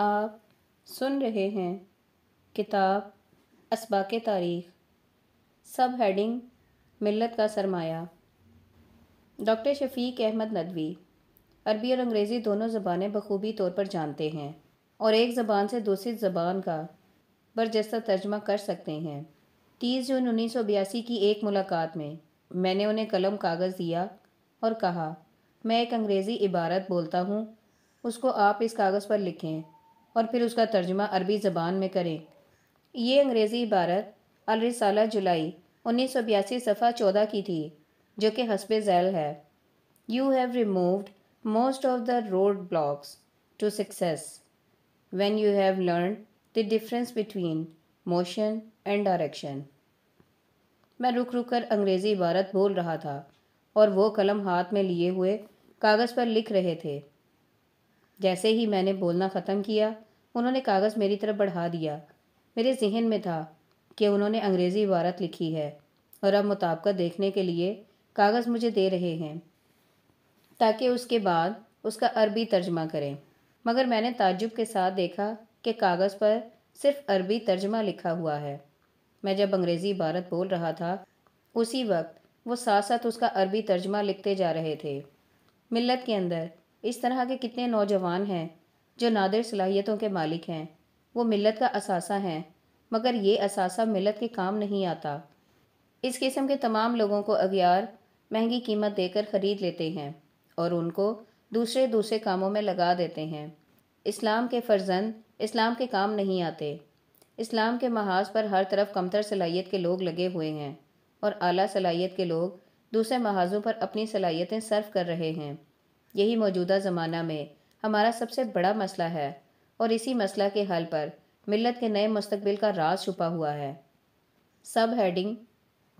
आप सुन रहे हैं किताब इसबाक तारीख सब हेडिंग मिलत का सरमाया डॉक्टर शफीक अहमद नदवी अरबी और अंग्रेज़ी दोनों ज़बानें बखूबी तौर पर जानते हैं और एक ज़बान से दूसरी ज़बान का बरजस्ता तर्जमा कर सकते हैं तीस जून उन्नीस सौ बयासी की एक मुलाकात में मैंने उन्हें कलम कागज़ दिया और कहा मैं एक अंग्रेज़ी इबारत बोलता हूँ उसको आप इस कागज़ पर लिखें और फिर उसका तर्जुमा अरबी ज़बान में करें ये अंग्रेज़ी इबारत अलरसाल जुलाई उन्नीस सौ बयासी सफ़ा चौदह की थी जो कि हसब झैल है you have removed most of the road blocks to success when you have learn the difference between motion and direction मैं रुक रुक कर अंग्रेज़ी इबारत बोल रहा था और वो कलम हाथ में लिए हुए कागज़ पर लिख रहे थे जैसे ही मैंने बोलना ख़त्म किया उन्होंने कागज़ मेरी तरफ बढ़ा दिया मेरे जहन में था कि उन्होंने अंग्रेज़ी इबारत लिखी है और अब मुताबकत देखने के लिए कागज़ मुझे दे रहे हैं ताकि उसके बाद उसका अरबी तर्जमा करें मगर मैंने ताजुब के साथ देखा कि कागज़ पर सिर्फ अरबी तर्जमा लिखा हुआ है मैं जब अंग्रेज़ी इबारत बोल रहा था उसी वक्त वो साथ साथ उसका अरबी तर्जमा लिखते जा रहे थे मिलत के अंदर इस तरह के कितने नौजवान हैं जो नादिर सलाहियतों के मालिक हैं वो मिलत का असासा हैं मगर ये असासा मिलत के काम नहीं आता इस किस्म के तमाम लोगों को अगियार महंगी कीमत देकर ख़रीद लेते हैं और उनको दूसरे दूसरे कामों में लगा देते हैं इस्लाम के फर्जंद इस्लाम के काम नहीं आते इस्लाम के महाज पर हर तरफ कमतर सलाहियत के लोग लगे हुए हैं और आला सलाहियत के लोग दूसरे महाजों पर अपनी सलाहियतें सर्व कर रहे हैं यही मौजूदा ज़माना में हमारा सबसे बड़ा मसला है और इसी मसला के हल पर मिलत के नए मुस्तबिल का राज छुपा हुआ है सब हेडिंग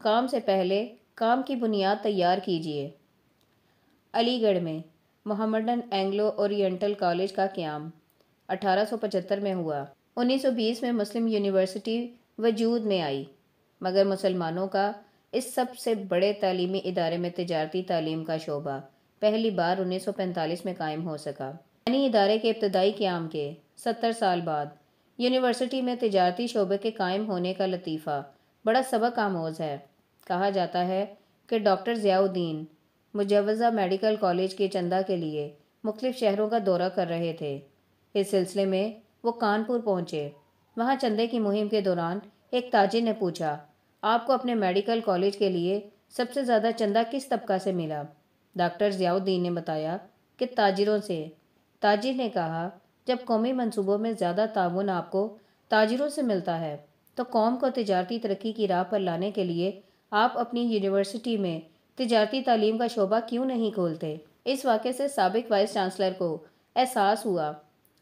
काम से पहले काम की बुनियाद तैयार कीजिए अलीगढ़ में मोहम्मदन एंग्लो ओरिएंटल कॉलेज का क्याम 1875 में हुआ 1920 में मुस्लिम यूनिवर्सिटी वजूद में आई मगर मुसलमानों का इस सबसे बड़े तलीमी इदारे में तजारती तालीम का शोबा पहली बार 1945 में कायम हो सका यानी इदारे के इब्तदाई क्याम के सत्तर साल बाद यूनिवर्सिटी में तजारती शोबे के कायम होने का लतीफ़ा बड़ा सबक आमोज है कहा जाता है कि डॉक्टर ज़ियाउद्दीन मुजवज़ा मेडिकल कॉलेज के चंदा के लिए मुख्तफ शहरों का दौरा कर रहे थे इस सिलसिले में वो कानपुर पहुँचे वहाँ चंदे की मुहिम के दौरान एक ताजिर ने पूछा आपको अपने मेडिकल कॉलेज के लिए सबसे ज़्यादा चंदा किस तबका से मिला डॉक्टर ज़ियाउद्दीन ने बताया कि ताजिरों से ताजिर ने कहा जब कौमी मनसूबों में ज़्यादा ताउन आपको ताजिरों से मिलता है तो कौम को तजारती तरक्की की राह पर लाने के लिए आप अपनी यूनिवर्सिटी में तजारती तालीम का शोबा क्यों नहीं खोलते इस वाक़े से सबक वाइस चांसलर को एहसास हुआ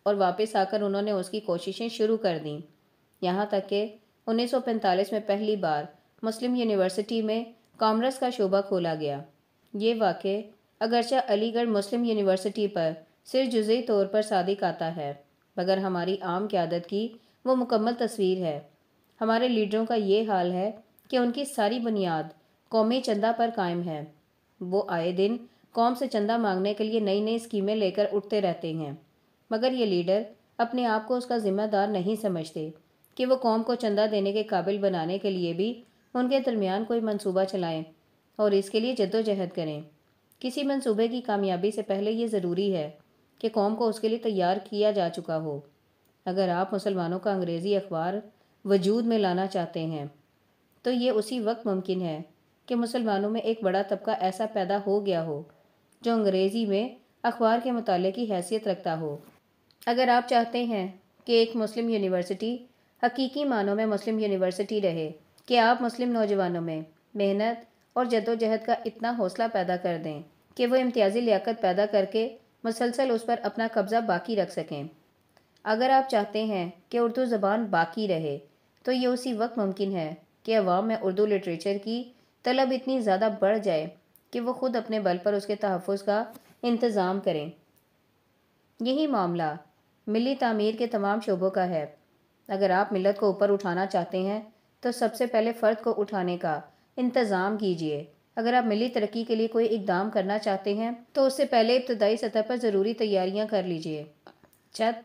और वापस आकर उन्होंने उसकी कोशिशें शुरू कर दीं यहाँ तक कि 1945 में पहली बार मुस्लिम यूनिवर्सिटी में कॉमर्स का शोबा खोला गया ये वाक़ अगरचा अलीगढ़ मुस्लिम यूनिवर्सिटी पर सिर्फ जुजई तौर पर सादिक आता है मगर हमारी आम क्यादत की वो मुकम्मल तस्वीर है हमारे लीडरों का ये हाल है कि उनकी सारी बुनियाद कौमी चंदा पर कायम है वो आए दिन कौम से चंदा मांगने के लिए नई नई स्कीमें लेकर उठते रहते हैं मगर ये लीडर अपने आप को उसका ज़िम्मेदार नहीं समझते कि वो कौम को चंदा देने के काबिल बनाने के लिए भी उनके दरमियान कोई मंसूबा चलाएं और इसके लिए जद्दोजहद करें किसी मंसूबे की कामयाबी से पहले ये ज़रूरी है कि कौम को उसके लिए तैयार किया जा चुका हो अगर आप मुसलमानों का अंग्रेज़ी अखबार वजूद में लाना चाहते हैं तो ये उसी वक्त मुमकिन है कि मुसलमानों में एक बड़ा तबका ऐसा पैदा हो गया हो जो अंग्रेज़ी में अखबार के मुताले की हैसियत रखता हो अगर आप चाहते हैं कि एक मुस्लिम यूनिवर्सिटी हकीकी मानों में मुस्लिम यूनिवर्सिटी रहे कि आप मुस्लिम नौजवानों में मेहनत और जदोजहद का इतना हौसला पैदा कर दें कि वो इम्तियाजी लियाकत पैदा करके मसलसल उस पर अपना कब्ज़ा बाकी रख सकें अगर आप चाहते हैं कि उर्दू ज़बान बाकी रहे तो ये उसी वक्त मुमकिन है कि अवाम में उर्दू लिटरेचर की तलब इतनी ज़्यादा बढ़ जाए कि वह ख़ुद अपने बल पर उसके तहफ़ का इंतज़ाम करें यही मामला मिली तमीर के तमाम शोबों का है अगर आप मिलत को ऊपर उठाना चाहते हैं तो सबसे पहले फ़र्द को उठाने का इंतज़ाम कीजिए अगर आप मिली तरक्की के लिए कोई इकदाम करना चाहते हैं तो उससे पहले इब्तदाई सतह पर ज़रूरी तैयारियां कर लीजिए छत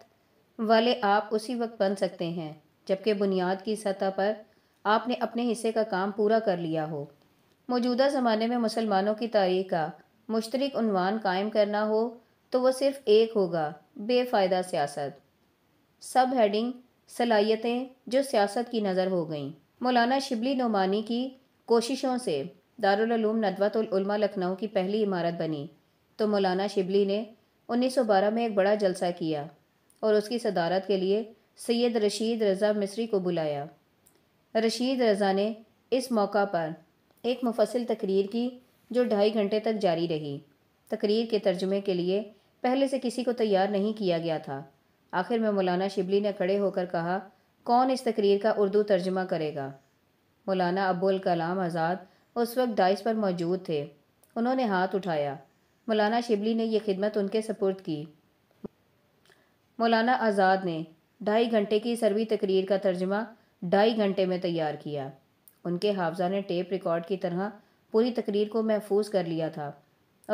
वाले आप उसी वक्त बन सकते हैं जबकि बुनियाद की सतह पर आपने अपने हिस्से का काम पूरा कर लिया हो मौजूदा ज़माने में मुसलमानों की तारीख का मुश्तरकवान कायम करना हो तो वह सिर्फ एक होगा बेफ़ायदा सियासत सब हेडिंग सलाहियतें जो सियासत की नज़र हो गईं मौलाना शिबली नुमानी की कोशिशों से दारुलूम नदवतुलमा लखनऊ की पहली इमारत बनी तो मौलाना शिबली ने 1912 में एक बड़ा जलसा किया और उसकी सदारत के लिए सैयद रशीद रज़ा मिस्री को बुलाया रशीद रज़ा ने इस मौका पर एक मुफसल तकरीर की जो ढाई घंटे तक जारी रही तकरीर के तर्जुमे के लिए पहले से किसी को तैयार नहीं किया गया था आखिर में मौलाना शिबली ने खड़े होकर कहा कौन इस तकरीर का उर्दू तर्जमा करेगा मौलाना अबुल कलाम आज़ाद उस वक्त डाइस पर मौजूद थे उन्होंने हाथ उठाया मौलाना शिबली ने यह खिदमत उनके सपुर्द की मौलाना आज़ाद ने ढाई घंटे की सरवी तकरीर का तर्जमा ढाई घंटे में तैयार किया उनके हाफजा ने टेप रिकॉर्ड की तरह पूरी तकरीर को महफूज कर लिया था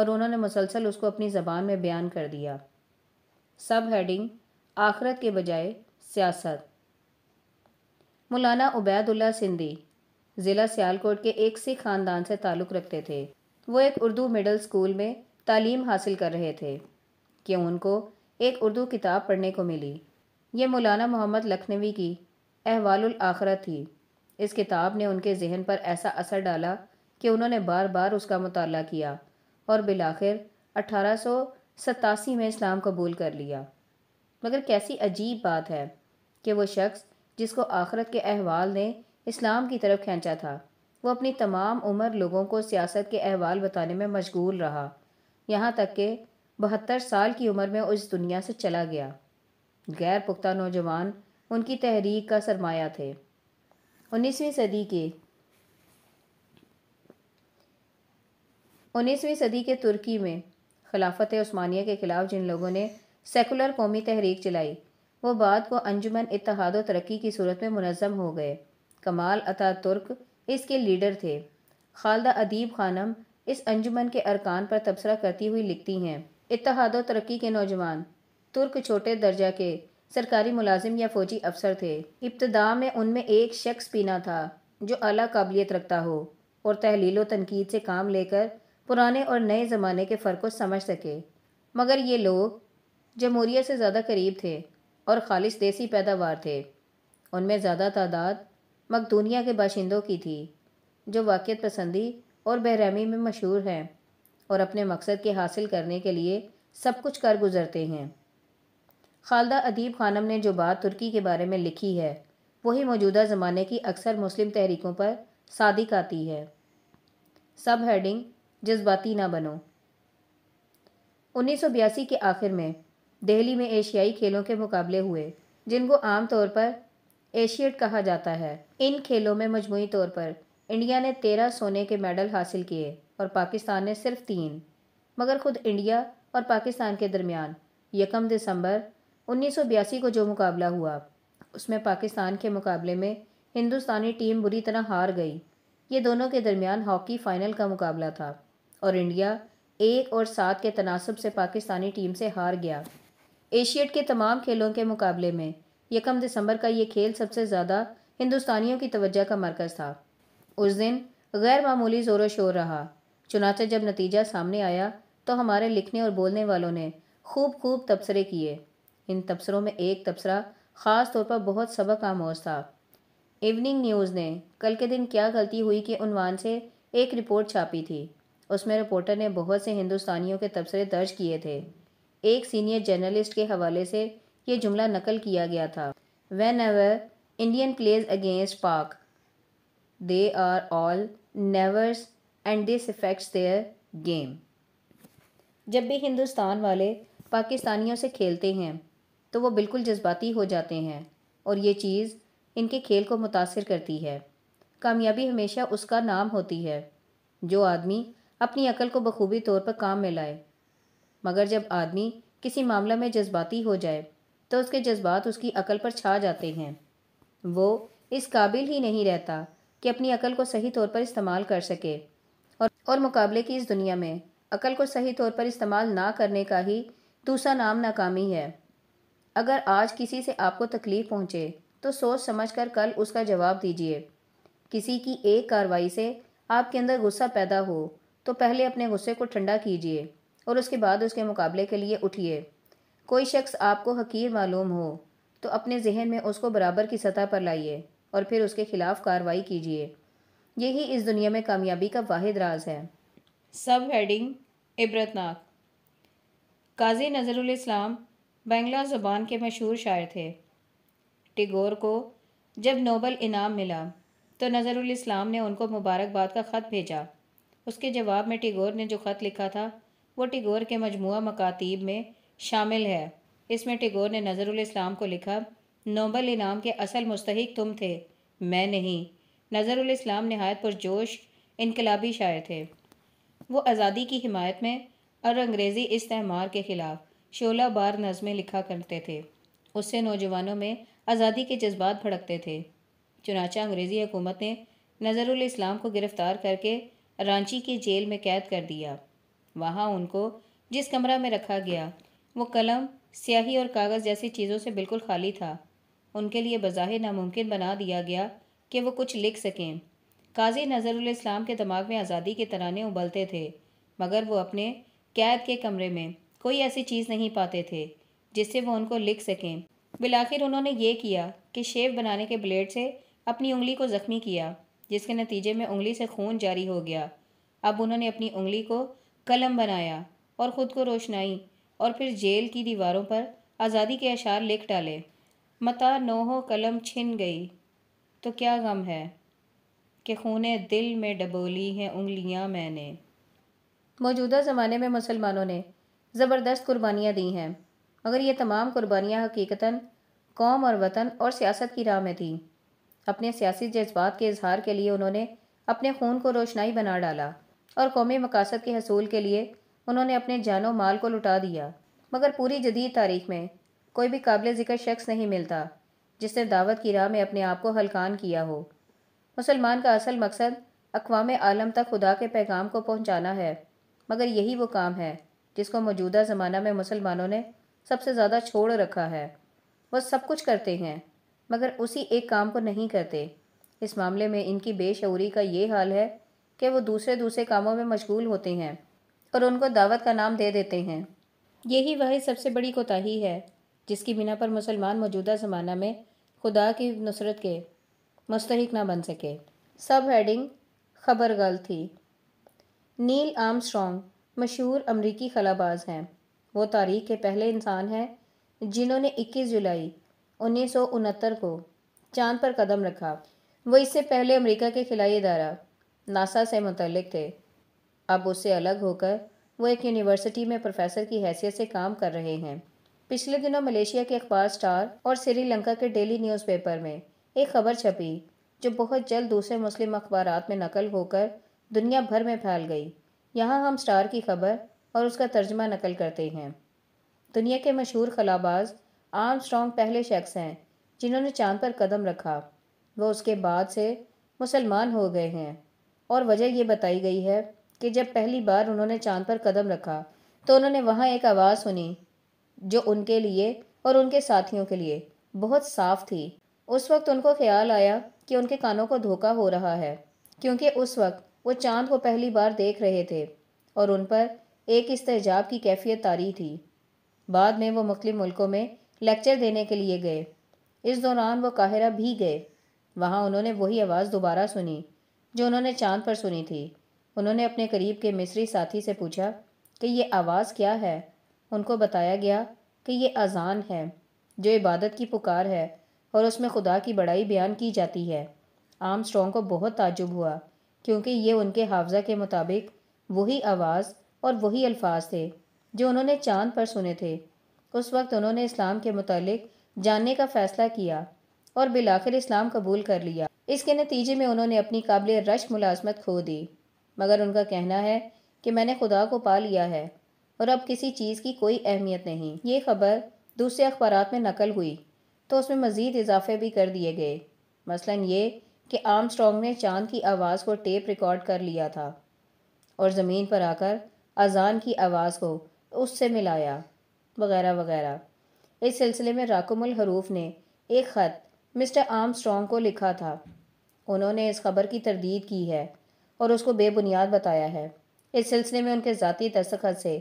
और उन्होंने मुसलसल उसको अपनी ज़बान में बयान कर दिया सब हेडिंग आखरत के बजाय सियासत मौलाना उबैदुल्ला सिंधी ज़िला सियालकोट के एक सिख ख़ानदान से ताल्लुक़ रखते थे वो एक उर्दू मिडल स्कूल में तालीम हासिल कर रहे थे कि उनको एक उर्दू किताब पढ़ने को मिली ये मौलाना मोहम्मद लखनवी की अहवालुल आखरत थी इस किताब ने उनके जहन पर ऐसा असर डाला कि उन्होंने बार बार उसका मुताल किया और बिलाखिर अठारह में इस्लाम कबूल कर लिया मगर कैसी अजीब बात है कि वो शख्स जिसको आखरत के अहवाल ने इस्लाम की तरफ खींचा था वो अपनी तमाम उम्र लोगों को सियासत के अहवाल बताने में मशगूल रहा यहाँ तक कि बहत्तर साल की उम्र में उस दुनिया से चला गया गैर पुख्ता नौजवान उनकी तहरीक का सरमाया थे उन्नीसवीं सदी के उन्नीसवीं सदी के तुर्की में खिलाफत उस्मानिया के खिलाफ जिन लोगों ने सेकुलर कौमी तहरीक चलाई वो बाद को अंजुमन इतहाद तरक्की की सूरत में मुनज़म हो गए कमाल अता तुर्क इसके लीडर थे खालदा अदीब खानम इस अंजुमन के अरकान पर तबसरा करती हुई लिखती हैं इतिहाद तरक्की के नौजवान तुर्क छोटे दर्जा के सरकारी मुलाजिम या फ़ौजी अफसर थे इब्तदा में उनमें एक शख्स पीना था जो अला काबिलियत रखता हो और तहलील तनकीद से काम लेकर पुराने और नए ज़माने के फ़र्क को समझ सके मगर ये लोग जमहूरियत से ज़्यादा करीब थे और खालिश देसी पैदावार थे उनमें ज़्यादा तादाद मकदूनिया के बाशिंदों की थी जो वाक़ पसंदी और बहरहमी में मशहूर हैं और अपने मकसद के हासिल करने के लिए सब कुछ कर गुजरते हैं खालदा अदीब खानम ने जो बात तुर्की के बारे में लिखी है वही मौजूदा ज़माने की अक्सर मुस्लिम तहरीकों पर सादिक आती है सब हेडिंग जज्बाती ना बनो 1982 के आखिर में दिल्ली में एशियाई खेलों के मुकाबले हुए जिनको आम तौर पर एशियड कहा जाता है इन खेलों में मजमू तौर पर इंडिया ने तेरह सोने के मेडल हासिल किए और पाकिस्तान ने सिर्फ तीन मगर खुद इंडिया और पाकिस्तान के दरमियान यकम दिसंबर 1982 को जो मुकाबला हुआ उसमें पाकिस्तान के मुकाबले में हिंदुस्तानी टीम बुरी तरह हार गई ये दोनों के दरमियान हॉकी फ़ाइनल का मुकाबला था और इंडिया एक और सात के तनासब से पाकिस्तानी टीम से हार गया एशियड के तमाम खेलों के मुकाबले में यकम दिसंबर का ये खेल सबसे ज़्यादा हिंदुस्तानियों की तवज्जा का मरकज़ था उस दिन गैर मामूली ज़ोर शोर रहा चुनाचे जब नतीजा सामने आया तो हमारे लिखने और बोलने वालों ने खूब खूब तबसरे किए इन तबसरों में एक तबसरा ख़ास तौर पर बहुत सबक आमोज था इवनिंग न्यूज़ ने कल के दिन क्या गलती हुई कि उनवान से एक रिपोर्ट छापी थी उसमें रिपोर्टर ने बहुत से हिंदुस्तानियों के तबसरे दर्ज किए थे एक सीनियर जर्नलिस्ट के हवाले से ये जुमला नकल किया गया था whenever Indian plays against Pak they are all nerves and this affects their game जब भी हिंदुस्तान वाले पाकिस्तानियों से खेलते हैं तो वो बिल्कुल जज्बाती हो जाते हैं और ये चीज़ इनके खेल को मुतासर करती है कामयाबी हमेशा उसका नाम होती है जो आदमी अपनी अकल को बखूबी तौर पर काम में लाए मगर जब आदमी किसी मामला में जज्बाती हो जाए तो उसके जज्बात उसकी अकल पर छा जाते हैं वो इस काबिल ही नहीं रहता कि अपनी अकल को सही तौर पर इस्तेमाल कर सके और और मुकाबले की इस दुनिया में अकल को सही तौर पर इस्तेमाल ना करने का ही दूसरा नाम नाकामी है अगर आज किसी से आपको तकलीफ़ पहुँचे तो सोच समझ कर कल उसका जवाब दीजिए किसी की एक कार्रवाई से आपके अंदर गुस्सा पैदा हो तो पहले अपने गुस्से को ठंडा कीजिए और उसके बाद उसके मुकाबले के लिए उठिए कोई शख्स आपको हकीर मालूम हो तो अपने जहन में उसको बराबर की सतह पर लाइए और फिर उसके खिलाफ कार्रवाई कीजिए यही इस दुनिया में कामयाबी का वाहिद राज है सब हेडिंग इबरतनाक काजी नज़रुल इस्लाम बंगला ज़बान के मशहूर शायर थे टिगोर को जब नोबल इनाम मिला तो नज़रुल इस्लाम ने उनको मुबारकबाद का ख़त भेजा उसके जवाब में टिगोर ने जो ख़त लिखा था वो टिगोर के मजमू मकातीब में शामिल है इसमें टिगोर ने नजरुल इस्लाम को लिखा नोबल इनाम के असल मुस्तक तुम थे मैं नहीं नजरुल इस्लाम नहायत पुरजोश इनकलाबी शायर थे वो आज़ादी की हिमायत में और अंग्रेज़ी इस्तेमार के ख़िलाफ़ शोला बार नज़में लिखा करते थे उससे नौजवानों में आज़ादी के जज्बात भड़कते थे चुनाचा अंग्रेज़ी हुकूमत ने नजरुल इस्लाम को गिरफ़्तार करके रांची की जेल में कैद कर दिया वहाँ उनको जिस कमरा में रखा गया वो कलम स्याही और कागज़ जैसी चीज़ों से बिल्कुल खाली था उनके लिए बज़ाहिर नामुमकिन बना दिया गया कि वो कुछ लिख सकें काजी नज़रुल इस्लाम के दिमाग में आज़ादी के तराने उबलते थे मगर वो अपने कैद के कमरे में कोई ऐसी चीज़ नहीं पाते थे जिससे वो उनको लिख सकें बिलाखिर उन्होंने ये किया कि शेव बनाने के ब्लेड से अपनी उंगली को ज़ख्मी किया जिसके नतीजे में उंगली से खून जारी हो गया अब उन्होंने अपनी उंगली को कलम बनाया और ख़ुद को रोशनाई और फिर जेल की दीवारों पर आज़ादी के अशार लिख डाले मता नोहो कलम छिन गई तो क्या गम है कि खून दिल में डबोली हैं उंगलियां मैंने मौजूदा ज़माने में मुसलमानों ने ज़बरदस्त कुर्बानियाँ दी हैं मगर ये तमाम कुर्बानियाँ हकीकता कौम और वतन और सियासत की राह में थी अपने सियासी जज्बात के इजहार के लिए उन्होंने अपने खून को रोशनाई बना डाला और कौमी मकासद के हसूल के लिए उन्होंने अपने जानो माल को लुटा दिया मगर पूरी जदीद तारीख में कोई भी काबिल ज़िक्र शख्स नहीं मिलता जिसने दावत की राह में अपने आप को हलकान किया हो मुसलमान का असल मकसद अकवाम आलम तक खुदा के पैगाम को पहुँचाना है मगर यही वो काम है जिसको मौजूदा ज़माना में मुसलमानों ने सबसे ज़्यादा छोड़ रखा है वह सब कुछ करते हैं मगर उसी एक काम को नहीं करते इस मामले में इनकी बेशूरी का ये हाल है कि वो दूसरे दूसरे कामों में मशगूल होते हैं और उनको दावत का नाम दे देते हैं यही वह सबसे बड़ी कोताही है जिसकी बिना पर मुसलमान मौजूदा ज़माना में खुदा की नुसरत के मुस्तक ना बन सके सब हेडिंग खबर गल थी नील स्ट्रॉन्ग मशहूर अमरीकी खलाबाज हैं वो तारीख के पहले इंसान हैं जिन्होंने 21 जुलाई उन्नीस को चांद पर कदम रखा वो इससे पहले अमेरिका के खिलाई अदारा नासा से मुतलक थे अब उससे अलग होकर वो एक यूनिवर्सिटी में प्रोफेसर की हैसियत से काम कर रहे हैं पिछले दिनों मलेशिया के अखबार स्टार और श्रीलंका के डेली न्यूज़पेपर में एक खबर छपी जो बहुत जल्द दूसरे मुस्लिम अखबार में नकल होकर दुनिया भर में फैल गई यहाँ हम स्टार की खबर और उसका तर्जमा नकल करते हैं दुनिया के मशहूर खलाबाज आर्म स्ट्रॉन्ग पहले शख्स हैं जिन्होंने चांद पर कदम रखा वो उसके बाद से मुसलमान हो गए हैं और वजह यह बताई गई है कि जब पहली बार उन्होंने चांद पर कदम रखा तो उन्होंने वहाँ एक आवाज़ सुनी जो उनके लिए और उनके साथियों के लिए बहुत साफ थी उस वक्त उनको ख्याल आया कि उनके कानों को धोखा हो रहा है क्योंकि उस वक्त वो चांद को पहली बार देख रहे थे और उन पर एक इस्तेजाब की कैफियत तारी थी बाद में वो मुख्तु मुल्कों में लेक्चर देने के लिए गए इस दौरान वो काहिरा भी गए वहाँ उन्होंने वही आवाज़ दोबारा सुनी जो उन्होंने चांद पर सुनी थी उन्होंने अपने करीब के मिस्री साथी से पूछा कि ये आवाज़ क्या है उनको बताया गया कि ये अजान है जो इबादत की पुकार है और उसमें खुदा की बड़ाई बयान की जाती है आम स्ट्रॉन्ग को बहुत ताजुब हुआ क्योंकि ये उनके हाफजा के मुताबिक वही आवाज़ और वही अल्फाज थे जो उन्होंने चांद पर सुने थे उस वक्त उन्होंने इस्लाम के मुतलक जानने का फ़ैसला किया और बिलाखिर इस्लाम कबूल कर लिया इसके नतीजे में उन्होंने अपनी काबिल रश मुलाजमत खो दी मगर उनका कहना है कि मैंने खुदा को पा लिया है और अब किसी चीज़ की कोई अहमियत नहीं ये खबर दूसरे अखबार में नकल हुई तो उसमें मज़ीद इजाफे भी कर दिए गए मसलन ये कि आम स्ट्रॉन्ग ने चांद की आवाज़ को टेप रिकॉर्ड कर लिया था और ज़मीन पर आकर अजान की आवाज़ को उससे मिलाया वगैरह वगैरह इस सिलसिले में राकुमल हरूफ ने एक ख़त मिस्टर आम स्ट्रॉन्ग को लिखा था उन्होंने इस खबर की तरदीद की है और उसको बेबुनियाद बताया है इस सिलसिले में उनके ज़ाती दस्तखत से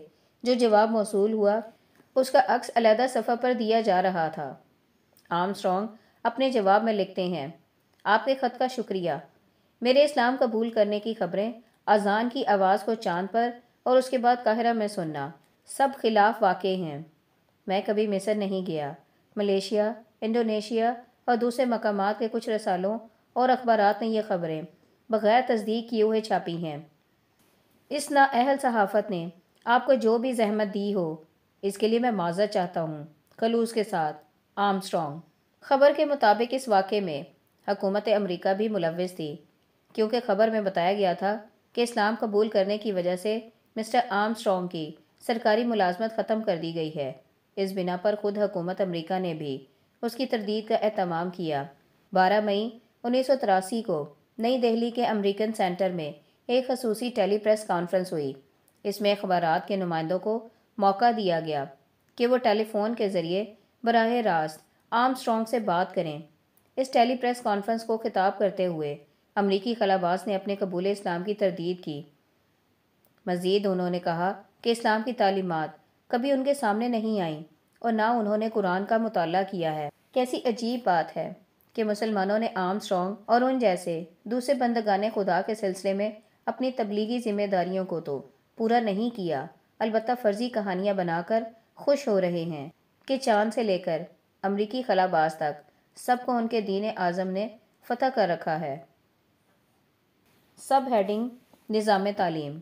जो जवाब मौसू हुआ उसका अक्स अलहदा सफ़ा पर दिया जा रहा था स्ट्रॉन्ग अपने जवाब में लिखते हैं आपके ख़त का शुक्रिया मेरे इस्लाम कबूल करने की खबरें अजान की आवाज़ को चांद पर और उसके बाद काहरा में सुनना सब खिलाफ वाक़ हैं मैं कभी मिसर नहीं गया मलेशिया इंडोनेशिया और दूसरे मकाम के कुछ रसालों और अखबार में ये खबरें बगैर तस्दीक किए हुए छापी हैं इस नाअहल सहाफ़त ने आपको जो भी जहमत दी हो इसके लिए मैं माजर चाहता हूँ खलूस के साथ स्ट्रॉन्ग खबर के मुताबिक इस वाक़े में हकूमत अमरीका भी मुलविस थी क्योंकि खबर में बताया गया था कि इस्लाम कबूल करने की वजह से मिस्टर स्ट्रॉन्ग की सरकारी मुलाजमत ख़त्म कर दी गई है इस बिना पर खुद हकूमत अमरीका ने भी उसकी तरदीद का अहतमाम किया बारह मई उन्नीस सौ तिरासी को नई दिल्ली के अमेरिकन सेंटर में एक खसूसी टेली प्रेस कॉन्फ्रेंस हुई इसमें अखबार के नुमाइंदों को मौका दिया गया कि वो टेलीफोन के ज़रिए बरह रास्त आम स्ट्रॉन्ग से बात करें इस टेली प्रेस कॉन्फ्रेंस को खिताब करते हुए अमरीकी खलाबाज ने अपने कबूल इस्लाम की तरदीद की मज़ीद उन्होंने कहा कि इस्लाम की तालीमत कभी उनके सामने नहीं आई और ना उन्होंने कुरान का मुताल किया है कैसी अजीब बात है कि मुसलमानों ने आम स्ट्रॉन्ग और उन जैसे दूसरे बंदगाने खुदा के सिलसिले में अपनी तबलीगी जिम्मेदारियों को तो पूरा नहीं किया अलबत् फर्जी कहानियाँ बनाकर खुश हो रहे हैं कि चांद से लेकर अमरीकी खलाबाज तक सबको उनके दीन आज़म ने फतह कर रखा है सब हेडिंग निज़ाम तालीम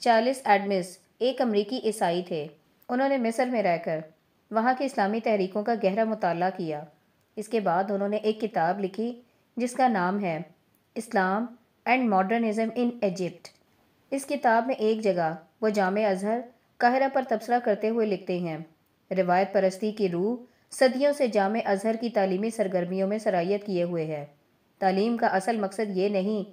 चार्लिस एडमिस एक अमरीकी ईसाई थे उन्होंने मिस्र में रहकर वहाँ की इस्लामी तहरीकों का गहरा मुताला किया इसके बाद उन्होंने एक किताब लिखी जिसका नाम है Islam and modernism in Egypt इस किताब में एक जगह वह जाम अजहर कहरा पर तबसरा करते हुए लिखते हैं रिवायत परस्ती की रूह सदियों से जाम अजहर की तालीमी सरगर्मियों में सराहियत किए हुए है तालीम का असल मकसद ये नहीं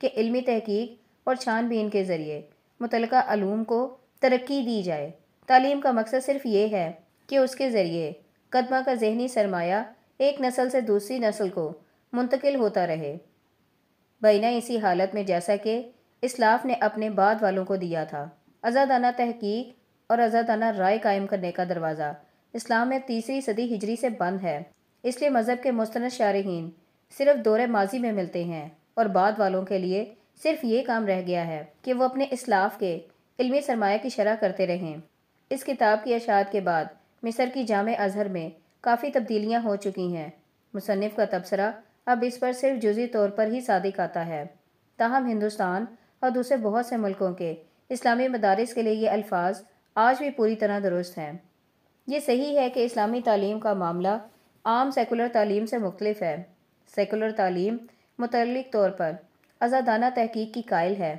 कि इलमी तहकीक और छानबीन के ज़रिए मुतल आलूम को तरक्की दी जाए तालीम का मकसद सिर्फ ये है कि उसके ज़रिए कदमा का जहनी सरमाया एक नस्ल से दूसरी नस्ल को मुंतकिल होता रहे बैना इसी हालत में जैसा कि इसलाफ ने अपने बाद वालों को दिया था आज़ादाना तहकीक और आज़ादाना राय कायम करने का दरवाज़ा इस्लाम में तीसरी सदी हिजरी से बंद है इसलिए मज़हब के मुस्तन शारहन सिर्फ दौर माजी में मिलते हैं और बाद वालों के लिए सिर्फ ये काम रह गया है कि वह अपने इसलाफ के इलमी सरमाया की शरह करते रहें इस किताब की अशात के बाद मिसर की जाम अजहर में काफ़ी तब्दीलियाँ हो चुकी हैं मुसनफ़ का तबसरा अब इस पर सिर्फ जुजी तौर पर ही सादिक आता है ताहम हिंदुस्तान और दूसरे बहुत से मुल्कों के इस्लामी मदारस के लिए ये अल्फाज आज भी पूरी तरह दुरुस्त हैं ये सही है कि इस्लामी तालीम का मामला आम सेकुलर तालीम से मुख्तलिफ है सेकुलर तालीम मुतल तौर पर आज़ादाना तहकीक की कायल है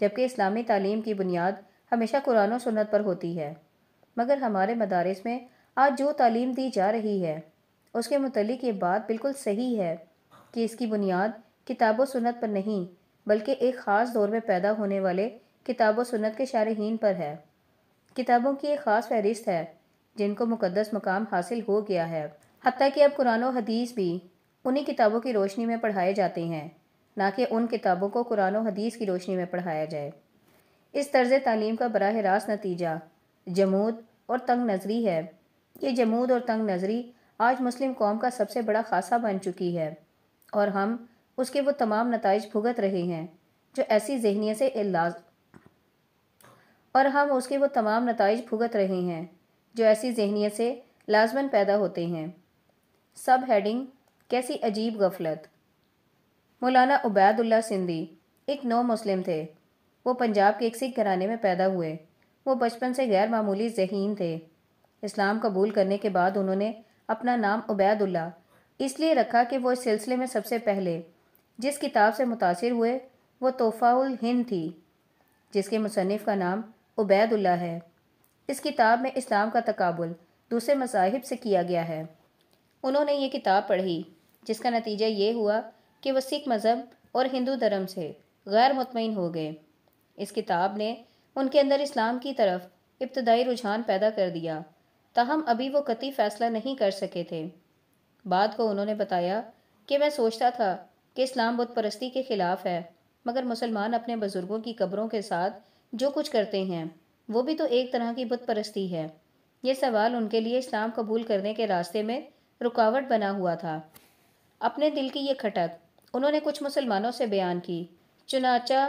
जबकि इस्लामी तालीम की बुनियाद हमेशा कुरान सुनत पर होती है मगर हमारे मदारस में आज जो तालीम दी जा रही है उसके मतलब ये बात बिल्कुल सही है कि इसकी बुनियाद किताब सुनत पर नहीं बल्कि एक ख़ास दौर में पैदा होने वाले किताब सुनत के शारहन पर है किताबों की एक ख़ास फहरिस्त है जिनको मुकदस मकाम हासिल हो गया है हती कि अब कुरान और हदीस भी उन्हीं किताबों की रोशनी में पढ़ाए जाते हैं ना कि उन किताबों को कुरान और हदीस की रोशनी में पढ़ाया जाए इस तर्ज तालीम का बरह रास्त नतीजा जमूद और तंग नजरी है ये जमूद और तंग नज़री आज मुस्लिम कौम का सबसे बड़ा खासा बन चुकी है और हम उसके वो तमाम नतज भुगत रहे हैं जो ऐसी जहनीत से इलाज और हम उसके वो तमाम नतज भुगत रहे हैं जो ऐसी जहनीत से लाजमन पैदा होते हैं सब हेडिंग कैसी अजीब गफलत मौलाना उबैदुल्ला सिंधी एक नौ मुस्लिम थे वो पंजाब के एक सिख घराने में पैदा हुए वो बचपन से गैर मामूली जहीन थे इस्लाम कबूल करने के बाद उन्होंने अपना नाम उबैदुल्ला इसलिए रखा कि वो इस सिलसिले में सबसे पहले जिस किताब से मुतासर हुए वो तोहफ़ाउल हिंद थी जिसके मुसनफ़ का नाम उबैदुल्ला है इस किताब में इस्लाम का तकबुल दूसरे मसाहिब से किया गया है उन्होंने ये किताब पढ़ी जिसका नतीजा ये हुआ कि वह सिख मज़हब और हिंदू धर्म से गैर मुतमिन हो गए इस किताब ने उनके अंदर इस्लाम की तरफ इब्तदाई रुझान पैदा कर दिया ताहम अभी वो कति फैसला नहीं कर सके थे बाद को उन्होंने बताया कि मैं सोचता था कि इस्लाम बुत परस्ती के ख़िलाफ़ है मगर मुसलमान अपने बुज़ुर्गों की कब्रों के साथ जो कुछ करते हैं वो भी तो एक तरह की बुत परस्ती है ये सवाल उनके लिए इस्लाम कबूल करने के रास्ते में रुकावट बना हुआ था अपने दिल की ये खटक उन्होंने कुछ मुसलमानों से बयान की चुनाचा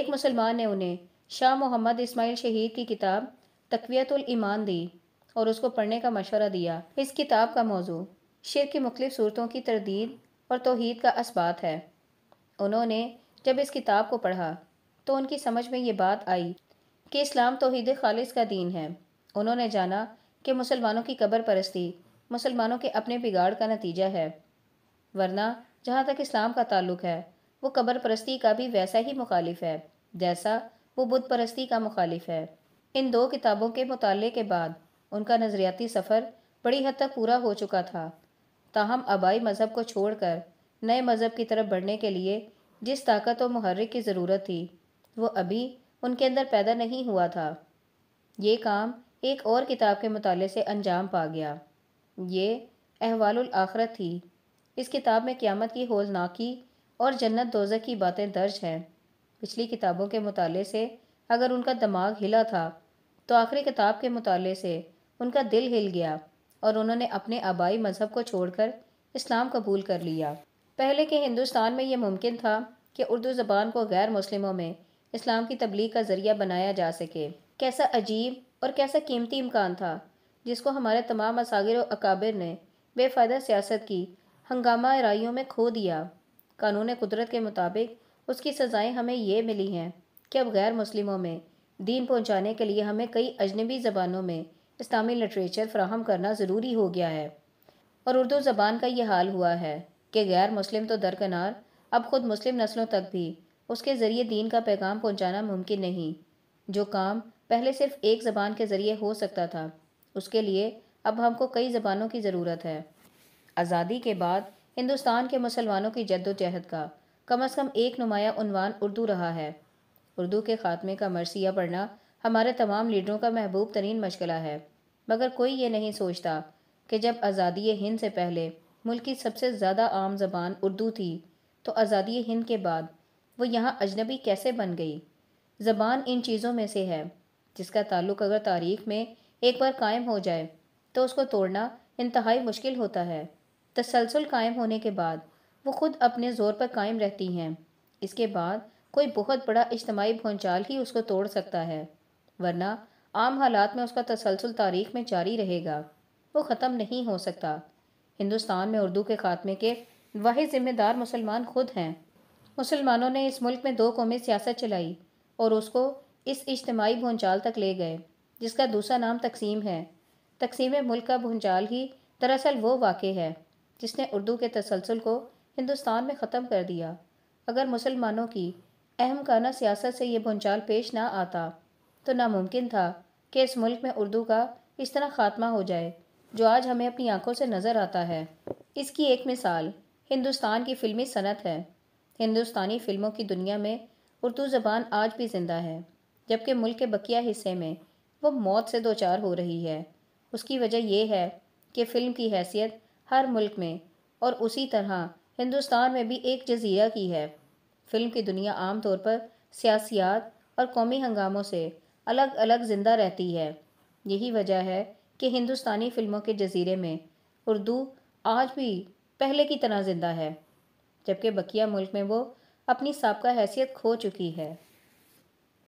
एक मुसलमान ने उन्हें शाह मोहम्मद इस्माइल शहीद की किताब तकवीतुल ईमान दी और उसको पढ़ने का मशवरा दिया इस किताब का मौजू शेर की मुख्तफ सूरतों की तरदीद और तोहद का इसबात है उन्होंने जब इस किताब को पढ़ा तो उनकी समझ में ये बात आई कि इस्लाम तोहद खालिज का दीन है उन्होंने जाना कि मुसलमानों की कबर परस्ती मुसलमानों के अपने बिगाड़ का नतीजा है वरना जहाँ तक इस्लाम का ताल्लुक है वो कबर परस्ती का भी वैसा ही मुखालिफ है जैसा वो बुद परस्ती का मुखालिफ है इन दो किताबों के मुताले के बाद उनका नज़रियाती सफ़र बड़ी हद तक पूरा हो चुका था ताहम आबाई मज़हब को छोड़कर नए मज़हब की तरफ बढ़ने के लिए जिस ताकत और महर्रिक की ज़रूरत थी वो अभी उनके अंदर पैदा नहीं हुआ था ये काम एक और किताब के मुताले से अंजाम पा गया ये अहवाल आखरत थी इस किताब में क़्यामत की होलनाकी और जन्नत दोजक की बातें दर्ज हैं पिछली किताबों के मुताले से अगर उनका दिमाग हिला था तो आखिरी किताब के मुताले से उनका दिल हिल गया और उन्होंने अपने आबाई मज़हब को छोड़कर इस्लाम कबूल कर लिया पहले के हिंदुस्तान में यह मुमकिन था कि उर्दू ज़बान को गैर मुस्लिमों में इस्लाम की तबलीग का ज़रिया बनाया जा सके कैसा अजीब और कैसा कीमती इम्कान था जिसको हमारे तमाम असागिर और अकाबिर ने बेफ़ायदा सियासत की हंगामा राइयों में खो दिया कानून कुदरत के मुताबिक उसकी सज़ाएँ हमें ये मिली हैं कि अब गैर मुस्लिमों में दीन पहुँचाने के लिए हमें कई अजनबी ज़बानों में इस्लामी लिटरेचर फ्राहम करना ज़रूरी हो गया है और उर्दू ज़बान का ये हाल हुआ है कि गैर मुस्लिम तो दरकनार अब ख़ुद मुस्लिम नस्लों तक भी उसके ज़रिए दीन का पैगाम पहुँचाना मुमकिन नहीं जो काम पहले सिर्फ एक ज़बान के ज़रिए हो सकता था उसके लिए अब हमको कई ज़बानों की ज़रूरत है आज़ादी के बाद हिंदुस्तान के मुसलमानों की जद्दोजहद का कम अज़ कम एक नुमायानवान उर्दू रहा है उर्दू के ख़ात्मे का मरसिया पढ़ना हमारे तमाम लीडरों का महबूब तरीन मशगला है मगर कोई ये नहीं सोचता कि जब आज़ादी हिंद से पहले मुल्क की सबसे ज़्यादा आम जबान उर्दू थी तो आज़ादी हिंद के बाद वो यहाँ अजनबी कैसे बन गई ज़बान इन चीज़ों में से है जिसका ताल्लुक अगर तारीख में एक बार कायम हो जाए तो उसको तोड़ना इंतहाई मुश्किल होता है तसलसल कायम होने के बाद वो खुद अपने ज़ोर पर कायम रहती हैं इसके बाद कोई बहुत बड़ा इज्तमाही भोनचाल ही उसको तोड़ सकता है वरना आम हालात में उसका तसलसल तारीख में जारी रहेगा वो ख़त्म नहीं हो सकता हिंदुस्तान में उर्दू के खात्मे के वाहि ज़िम्मेदार मुसलमान खुद हैं मुसलमानों ने इस मुल्क में दो कौमी सियासत चलाई और उसको इस इज्तमाही भूचाल तक ले गए जिसका दूसरा नाम तकसीम है तकसीम मुल्क का भूचाल ही दरअसल वो वाक़ है जिसने उर्दू के तसलसल को हिंदुस्तान में ख़त्म कर दिया अगर मुसलमानों की अहम काना सियासत से ये भूचाल पेश ना आता तो नामुमकिन था कि इस मुल्क में उर्दू का इस तरह खात्मा हो जाए जो आज हमें अपनी आंखों से नज़र आता है इसकी एक मिसाल हिंदुस्तान की फ़िल्मी सनत है हिंदुस्तानी फ़िल्मों की दुनिया में उर्दू ज़बान आज भी ज़िंदा है जबकि मुल्क के बकिया हिस्से में वो मौत से दो चार हो रही है उसकी वजह यह है कि फ़िल्म की हैसियत हर मुल्क में और उसी तरह हिंदुस्तान में भी एक जजीरा की है फ़िल्म की दुनिया आम तौर पर सियासियात और कौमी हंगामों से अलग अलग ज़िंदा रहती है यही वजह है कि हिंदुस्तानी फिल्मों के जजीरे में उर्दू आज भी पहले की तरह ज़िंदा है जबकि बकिया मुल्क में वो अपनी सबका हैसियत खो चुकी है